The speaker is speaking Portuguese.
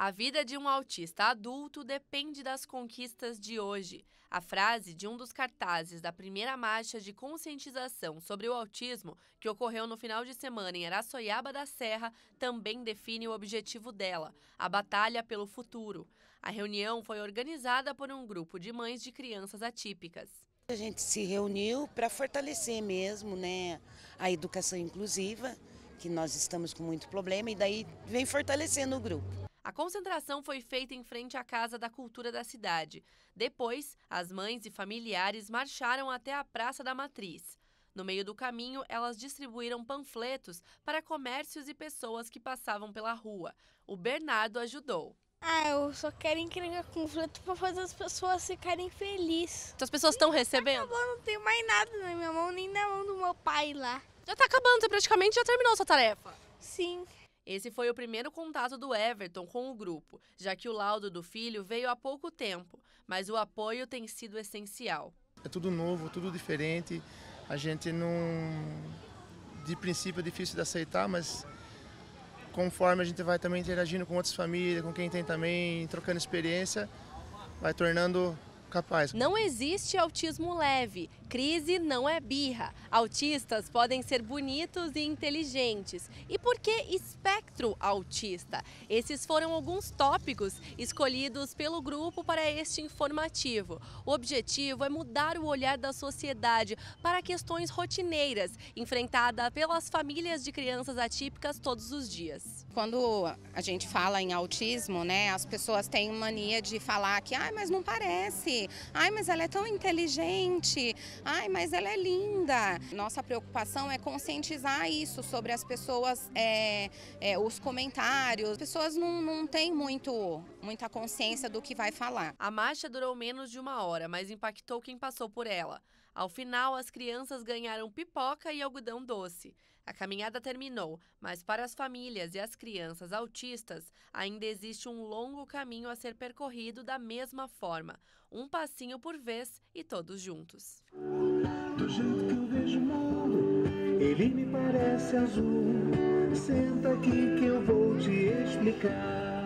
A vida de um autista adulto depende das conquistas de hoje. A frase de um dos cartazes da primeira marcha de conscientização sobre o autismo, que ocorreu no final de semana em Araçoiaba da Serra, também define o objetivo dela: a batalha pelo futuro. A reunião foi organizada por um grupo de mães de crianças atípicas. A gente se reuniu para fortalecer mesmo né, a educação inclusiva, que nós estamos com muito problema, e daí vem fortalecendo o grupo. A concentração foi feita em frente à Casa da Cultura da cidade. Depois, as mães e familiares marcharam até a Praça da Matriz. No meio do caminho, elas distribuíram panfletos para comércios e pessoas que passavam pela rua. O Bernardo ajudou. Ah, eu só quero entregar panfleto para fazer as pessoas ficarem felizes. Então as pessoas estão recebendo? Acabou, não tenho mais nada na minha mão, nem na mão do meu pai lá. Já está acabando, você praticamente já terminou sua tarefa. Sim. Esse foi o primeiro contato do Everton com o grupo, já que o laudo do filho veio há pouco tempo, mas o apoio tem sido essencial. É tudo novo, tudo diferente. A gente não. De princípio é difícil de aceitar, mas conforme a gente vai também interagindo com outras famílias, com quem tem também, trocando experiência, vai tornando Capaz. Não existe autismo leve. Crise não é birra. Autistas podem ser bonitos e inteligentes. E por que espectro autista? Esses foram alguns tópicos escolhidos pelo grupo para este informativo. O objetivo é mudar o olhar da sociedade para questões rotineiras, enfrentada pelas famílias de crianças atípicas todos os dias. Quando a gente fala em autismo, né, as pessoas têm mania de falar que, ah, mas não parece Ai, mas ela é tão inteligente. Ai, mas ela é linda. Nossa preocupação é conscientizar isso sobre as pessoas, é, é, os comentários. As pessoas não, não têm muito, muita consciência do que vai falar. A marcha durou menos de uma hora, mas impactou quem passou por ela. Ao final, as crianças ganharam pipoca e algodão doce. A caminhada terminou, mas para as famílias e as crianças autistas, ainda existe um longo caminho a ser percorrido da mesma forma, um passinho por vez e todos juntos. Do jeito que eu vejo o mundo, ele me parece azul. Senta aqui que eu vou te explicar.